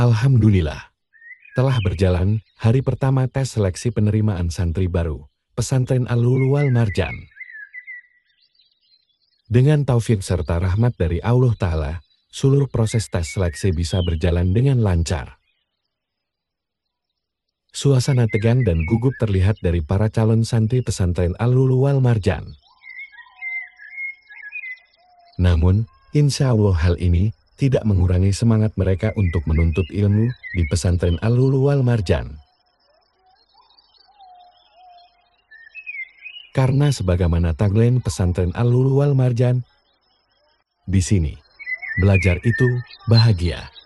Alhamdulillah. Telah berjalan hari pertama tes seleksi penerimaan santri baru, pesantren Al Wal Marjan. Dengan taufik serta rahmat dari Allah Ta'ala, seluruh proses tes seleksi bisa berjalan dengan lancar. Suasana tegang dan gugup terlihat dari para calon santri pesantren Al Wal Marjan. Namun, insya Allah hal ini tidak mengurangi semangat mereka untuk menuntut ilmu di pesantren al lulual Marjan. Karena sebagaimana tagline pesantren al lulual Marjan, di sini, belajar itu bahagia.